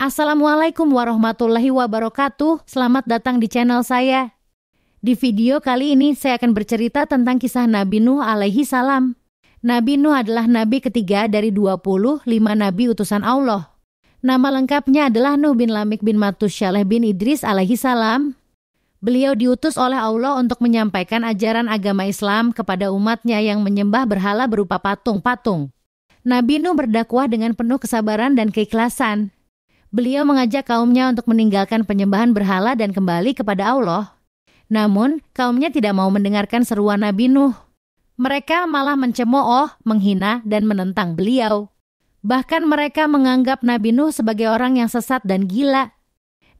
Assalamualaikum warahmatullahi wabarakatuh. Selamat datang di channel saya. Di video kali ini saya akan bercerita tentang kisah Nabi Nuh alaihi salam. Nabi Nuh adalah nabi ketiga dari 25 nabi utusan Allah. Nama lengkapnya adalah Nuh bin Lamik bin Shaleh bin Idris alaihi salam. Beliau diutus oleh Allah untuk menyampaikan ajaran agama Islam kepada umatnya yang menyembah berhala berupa patung-patung. Nabi Nuh berdakwah dengan penuh kesabaran dan keikhlasan Beliau mengajak kaumnya untuk meninggalkan penyembahan berhala dan kembali kepada Allah. Namun, kaumnya tidak mau mendengarkan seruan Nabi Nuh. Mereka malah mencemooh, menghina, dan menentang beliau. Bahkan mereka menganggap Nabi Nuh sebagai orang yang sesat dan gila.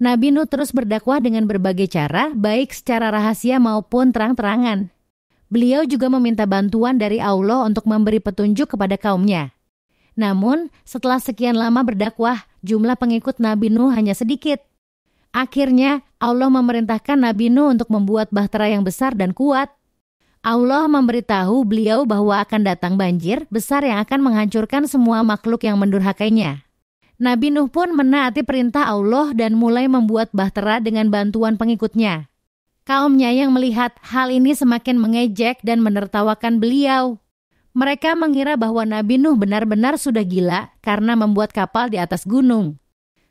Nabi Nuh terus berdakwah dengan berbagai cara, baik secara rahasia maupun terang-terangan. Beliau juga meminta bantuan dari Allah untuk memberi petunjuk kepada kaumnya. Namun, setelah sekian lama berdakwah, jumlah pengikut Nabi Nuh hanya sedikit. Akhirnya, Allah memerintahkan Nabi Nuh untuk membuat bahtera yang besar dan kuat. Allah memberitahu beliau bahwa akan datang banjir besar yang akan menghancurkan semua makhluk yang mendurhakainya. Nabi Nuh pun menaati perintah Allah dan mulai membuat bahtera dengan bantuan pengikutnya. Kaumnya yang melihat hal ini semakin mengejek dan menertawakan beliau. Mereka mengira bahwa Nabi Nuh benar-benar sudah gila karena membuat kapal di atas gunung.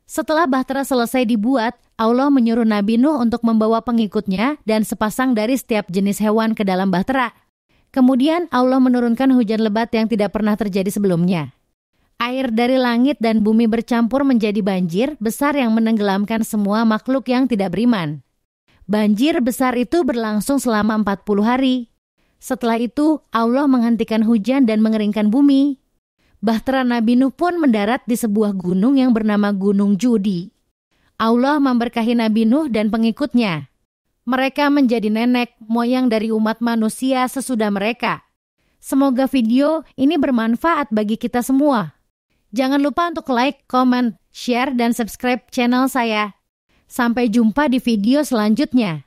Setelah bahtera selesai dibuat, Allah menyuruh Nabi Nuh untuk membawa pengikutnya dan sepasang dari setiap jenis hewan ke dalam bahtera. Kemudian Allah menurunkan hujan lebat yang tidak pernah terjadi sebelumnya. Air dari langit dan bumi bercampur menjadi banjir besar yang menenggelamkan semua makhluk yang tidak beriman. Banjir besar itu berlangsung selama 40 hari. Setelah itu, Allah menghentikan hujan dan mengeringkan bumi. Bahtera Nabi Nuh pun mendarat di sebuah gunung yang bernama Gunung Judi. Allah memberkahi Nabi Nuh dan pengikutnya. Mereka menjadi nenek moyang dari umat manusia sesudah mereka. Semoga video ini bermanfaat bagi kita semua. Jangan lupa untuk like, comment, share, dan subscribe channel saya. Sampai jumpa di video selanjutnya.